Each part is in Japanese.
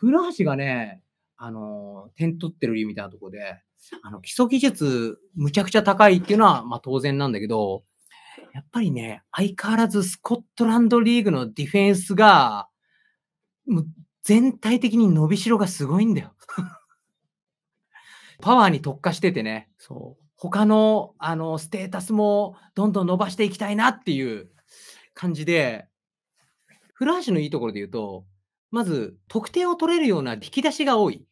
古橋がね、あの、点取ってる理由みたいなとこで、あの、基礎技術、むちゃくちゃ高いっていうのは、まあ当然なんだけど、やっぱりね、相変わらずスコットランドリーグのディフェンスが、もう全体的に伸びしろがすごいんだよ。パワーに特化しててね、そう。他の、あの、ステータスもどんどん伸ばしていきたいなっていう感じで、古橋のいいところで言うと、まず得点を取れるような引き出しが多い。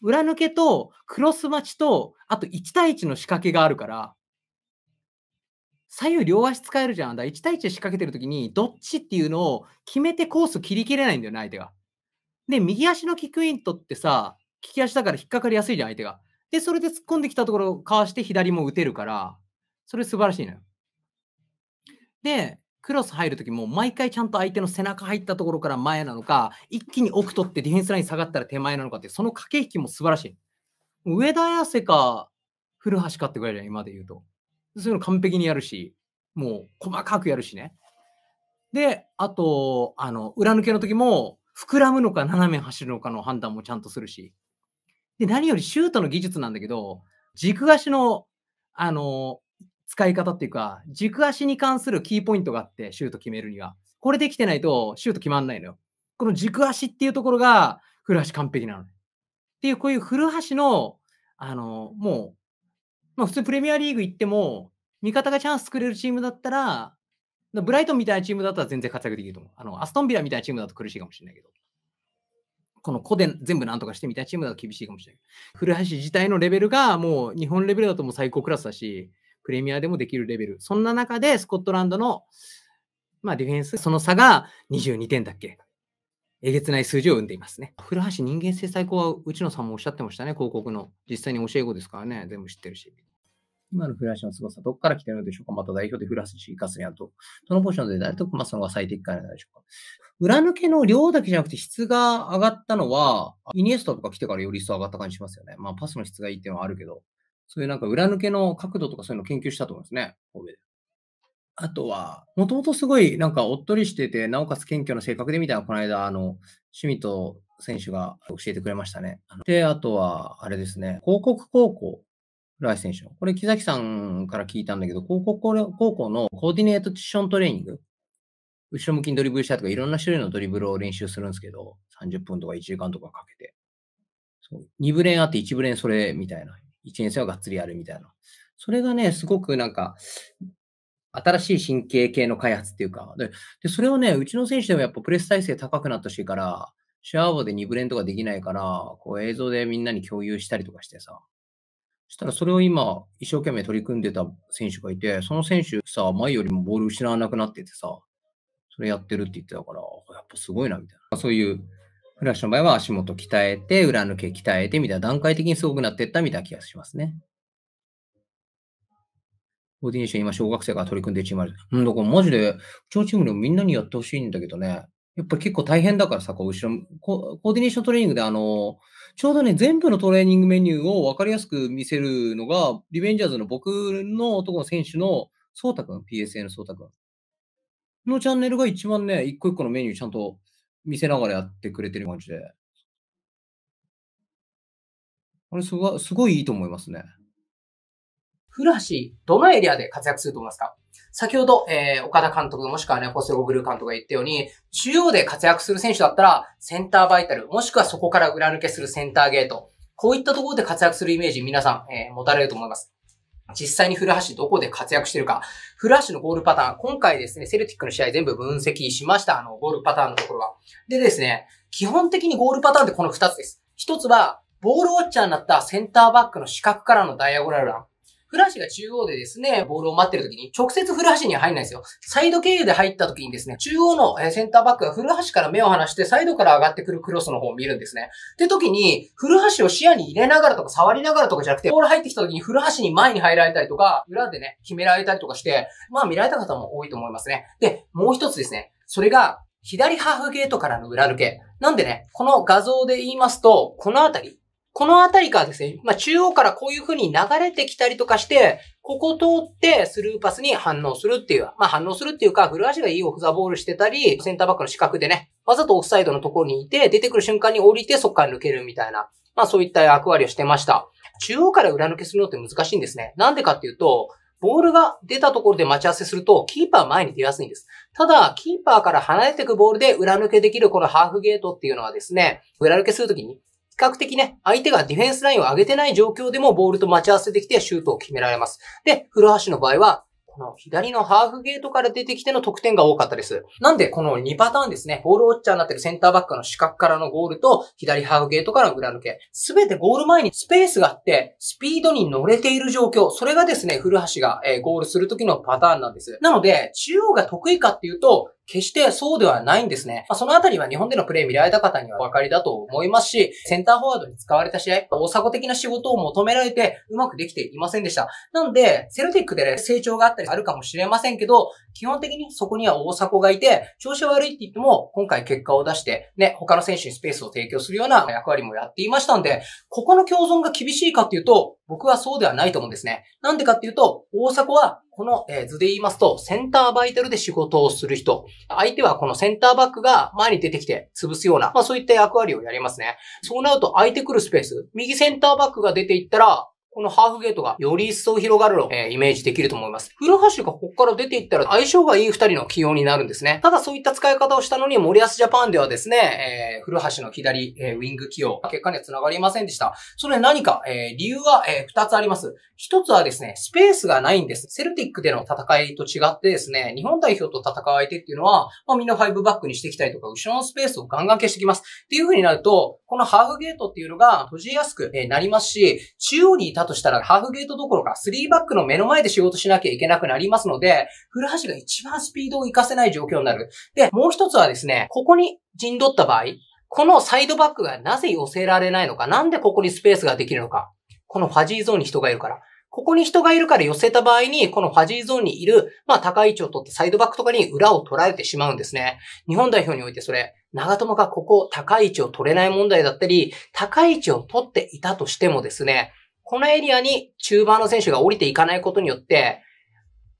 裏抜けとクロス待ちと、あと1対1の仕掛けがあるから、左右両足使えるじゃん。だ1対1で仕掛けてるときに、どっちっていうのを決めてコース切り切れないんだよね、相手が。で、右足のキックイントってさ、利き足だから引っかかりやすいじゃん、相手が。で、それで突っ込んできたところをかわして左も打てるから、それ素晴らしいのよ。で、クロス入るときも毎回ちゃんと相手の背中入ったところから前なのか、一気に奥取ってディフェンスライン下がったら手前なのかって、その駆け引きも素晴らしい。上田綺世か、古橋かってぐらいじゃん、今で言うと。そういうの完璧にやるし、もう細かくやるしね。で、あと、あの、裏抜けの時も、膨らむのか斜め走るのかの判断もちゃんとするし。で、何よりシュートの技術なんだけど、軸足の、あの、使い方っていうか、軸足に関するキーポイントがあって、シュート決めるには。これできてないと、シュート決まんないのよ。この軸足っていうところが、古橋完璧なの。っていう、こういう古橋の、あの、もう、まあ普通プレミアリーグ行っても、味方がチャンス作れるチームだったら、ブライトンみたいなチームだったら全然活躍できると思う。あの、アストンビラみたいなチームだと苦しいかもしれないけど。この個で全部なんとかしてみたいなチームだと厳しいかもしれない。古橋自体のレベルがもう日本レベルだともう最高クラスだし、プレミアでもできるレベル。そんな中で、スコットランドの、まあ、ディフェンス、その差が22点だっけえげつない数字を生んでいますね。古橋人間性最高は、内野さんもおっしゃってましたね、広告の。実際に教え子ですからね、全部知ってるし。今の古橋の凄さ、どこから来てるのでしょうかまた代表で古橋行かすにあと、どのポジションで誰と組ますのが最適解なんでしょうか裏抜けの量だけじゃなくて質が上がったのは、イニエスタとか来てからより一層上がった感じしますよね。まあパスの質がいいっていうのはあるけど、そういうなんか裏抜けの角度とかそういうのを研究したと思うんですね、神戸あとは、もともとすごいなんかおっとりしてて、なおかつ謙虚な性格でみたいな、この間、あの、シミト選手が教えてくれましたね。で、あとは、あれですね、広告高校、浦井選手の。これ、木崎さんから聞いたんだけど、広告高校のコーディネートティショントレーニング、後ろ向きにドリブルしたりとか、いろんな種類のドリブルを練習するんですけど、30分とか1時間とかかけて。そう2ーンあって1ーンそれみたいな。1年生はがっつりやるみたいな。それがね、すごくなんか、新しい神経系の開発っていうか、で、でそれをね、うちの選手でもやっぱプレス体制高くなったしから、シャーボで2ブレンとかできないから、こう映像でみんなに共有したりとかしてさ。そしたらそれを今、一生懸命取り組んでた選手がいて、その選手さ、前よりもボール失わなくなっててさ、それやってるって言ってたから、やっぱすごいな、みたいな。そういうフラッシュの場合は足元鍛えて、裏抜け鍛えてみたいな段階的にすごくなっていったみたいな気がしますね。コーディネーション今小学生が取り組んでるチームある。うん、だからマジで、うちのチームでもみんなにやってほしいんだけどね。やっぱり結構大変だからさ、こう後ろコ、ーディネーショントレーニングであの、ちょうどね、全部のトレーニングメニューをわかりやすく見せるのが、リベンジャーズの僕の男の選手の、そうたくん、PSA のそうたくん。のチャンネルが一番ね、一個一個のメニューちゃんと見せながらやってくれてる感じで。あれすご、すごいいいと思いますね。古橋、どのエリアで活躍すると思いますか先ほど、えー、岡田監督、もしくはね、ホセゴブルー監督が言ったように、中央で活躍する選手だったら、センターバイタル、もしくはそこから裏抜けするセンターゲート、こういったところで活躍するイメージ、皆さん、えー、持たれると思います。実際に古橋どこで活躍してるか。古橋のゴールパターン、今回ですね、セルティックの試合全部分析しました。あの、ゴールパターンのところは。でですね、基本的にゴールパターンってこの2つです。1つは、ボールウォッチャーになったセンターバックの四角からのダイアゴナルラン。フラッシュが中央でですね、ボールを待ってる時に、直接フルハシには入んないですよ。サイド経由で入った時にですね、中央のセンターバックがフルハシから目を離して、サイドから上がってくるクロスの方を見るんですね。って時に、フルハシを視野に入れながらとか、触りながらとかじゃなくて、ボール入ってきた時にフルハシに前に入られたりとか、裏でね、決められたりとかして、まあ見られた方も多いと思いますね。で、もう一つですね、それが、左ハーフゲートからの裏抜け。なんでね、この画像で言いますと、このあたり、この辺りからですね、まあ、中央からこういう風に流れてきたりとかして、ここ通ってスルーパスに反応するっていう、まあ、反応するっていうか、古橋がいいオフザボールしてたり、センターバックの四角でね、わざとオフサイドのところにいて、出てくる瞬間に降りてそこから抜けるみたいな、まあそういった役割をしてました。中央から裏抜けするのって難しいんですね。なんでかっていうと、ボールが出たところで待ち合わせすると、キーパー前に出やすいんです。ただ、キーパーから離れていくボールで裏抜けできるこのハーフゲートっていうのはですね、裏抜けするときに較的ね、相手がディフェンスラインを上げてない状況でもボールと待ち合わせできてシュートを決められます。で、古橋の場合は、この左のハーフゲートから出てきての得点が多かったです。なんで、この2パターンですね、ボールウォッチャーになってるセンターバックの四角からのゴールと、左ハーフゲートからの裏抜け。すべてゴール前にスペースがあって、スピードに乗れている状況。それがですね、古橋が、えゴールする時のパターンなんです。なので、中央が得意かっていうと、決してそうではないんですね。まあ、そのあたりは日本でのプレー見られた方にはお分かりだと思いますし、センターフォワードに使われた試合、大迫的な仕事を求められてうまくできていませんでした。なんで、セルティックで、ね、成長があったりあるかもしれませんけど、基本的にそこには大迫がいて、調子悪いって言っても、今回結果を出して、ね、他の選手にスペースを提供するような役割もやっていましたんで、ここの共存が厳しいかっていうと、僕はそうではないと思うんですね。なんでかっていうと、大迫はこの図で言いますと、センターバイタルで仕事をする人。相手はこのセンターバックが前に出てきて潰すような、まあそういった役割をやりますね。そうなると空いてくるスペース、右センターバックが出ていったら、このハーフゲートがより一層広がるのを、えー、イメージできると思います。古橋がここから出ていったら相性がいい二人の起用になるんですね。ただそういった使い方をしたのに森安ジャパンではですね、えー、古橋の左、えー、ウィング起用、結果には繋がりませんでした。それ何か、えー、理由は、えー、二つあります。一つはですね、スペースがないんです。セルティックでの戦いと違ってですね、日本代表と戦う相手っていうのは、まあ、ファイブバックにしてきたりとか、後ろのスペースをガンガン消してきます。っていう風になると、このハーフゲートっていうのが閉じやすく、えー、なりますし、中央にいたたとしたら、ハーフゲートどころか、3バックの目の前で仕事しなきゃいけなくなりますので、古橋が一番スピードを活かせない状況になる。で、もう一つはですね、ここに陣取った場合、このサイドバックがなぜ寄せられないのか、なんでここにスペースができるのか。このファジーゾーンに人がいるから。ここに人がいるから寄せた場合に、このファジーゾーンにいる、まあ高い位置を取ってサイドバックとかに裏を取られてしまうんですね。日本代表においてそれ、長友がここ高い位置を取れない問題だったり、高い位置を取っていたとしてもですね、このエリアに中盤の選手が降りていかないことによって、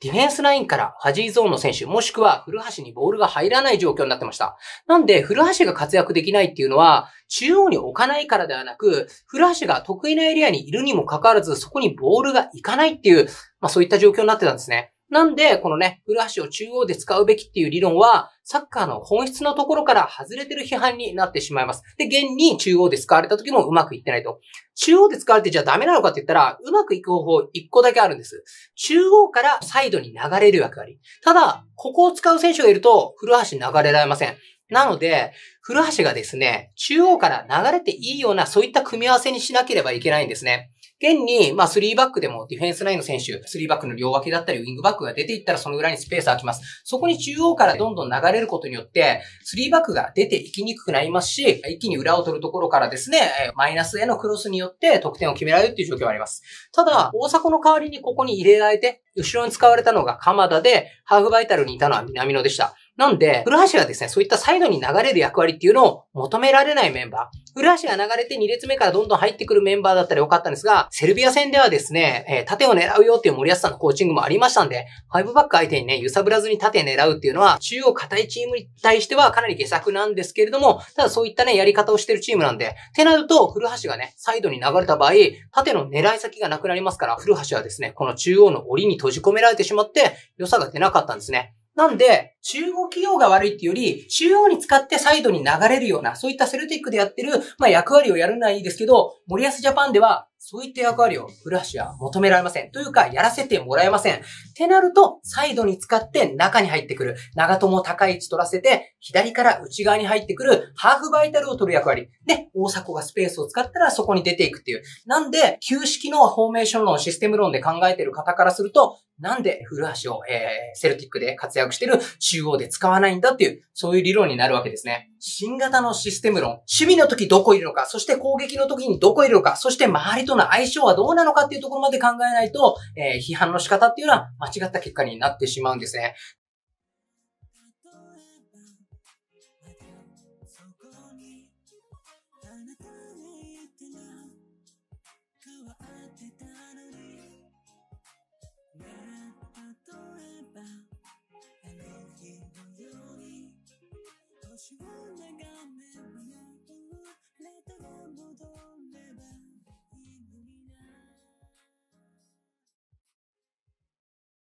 ディフェンスラインからファジーゾーンの選手、もしくは古橋にボールが入らない状況になってました。なんで、古橋が活躍できないっていうのは、中央に置かないからではなく、古橋が得意なエリアにいるにもかかわらず、そこにボールが行かないっていう、まあそういった状況になってたんですね。なんで、このね、古橋を中央で使うべきっていう理論は、サッカーの本質のところから外れてる批判になってしまいます。で、現に中央で使われた時もうまくいってないと。中央で使われてじゃあダメなのかって言ったら、うまくいく方法1個だけあるんです。中央からサイドに流れる役割。ただ、ここを使う選手がいると、古橋流れられません。なので、古橋がですね、中央から流れていいような、そういった組み合わせにしなければいけないんですね。現に、まあ、3バックでもディフェンスラインの選手、3バックの両脇だったり、ウィングバックが出ていったらその裏にスペース空きます。そこに中央からどんどん流れることによって、3バックが出ていきにくくなりますし、一気に裏を取るところからですね、マイナスへのクロスによって得点を決められるっていう状況はあります。ただ、大迫の代わりにここに入れられて、後ろに使われたのが鎌田で、ハーフバイタルにいたのは南野でした。なんで、古橋はですね、そういったサイドに流れる役割っていうのを求められないメンバー。古橋が流れて2列目からどんどん入ってくるメンバーだったらよかったんですが、セルビア戦ではですね、えー、縦を狙うよっていう森保さんのコーチングもありましたんで、5バック相手にね、揺さぶらずに縦狙うっていうのは、中央硬いチームに対してはかなり下策なんですけれども、ただそういったね、やり方をしてるチームなんで、ってなると、古橋がね、サイドに流れた場合、縦の狙い先がなくなりますから、古橋はですね、この中央の檻に閉じ込められてしまって、良さが出なかったんですね。なんで、中央企業が悪いっていうより、中央に使ってサイドに流れるような、そういったセルティックでやってる、まあ役割をやるのはいいですけど、森安ジャパンではそういった役割をフラッシュは求められません。というか、やらせてもらえません。ってなると、サイドに使って中に入ってくる。長友高い位置取らせて、左から内側に入ってくる、ハーフバイタルを取る役割。で、大迫がスペースを使ったらそこに出ていくっていう。なんで、旧式のフォーメーション論、システム論で考えてる方からすると、なんで古橋を、えー、セルティックで活躍してる中央で使わないんだっていう、そういう理論になるわけですね。新型のシステム論、守備の時どこいるのか、そして攻撃の時にどこいるのか、そして周りとの相性はどうなのかっていうところまで考えないと、えー、批判の仕方っていうのは間違った結果になってしまうんですね。o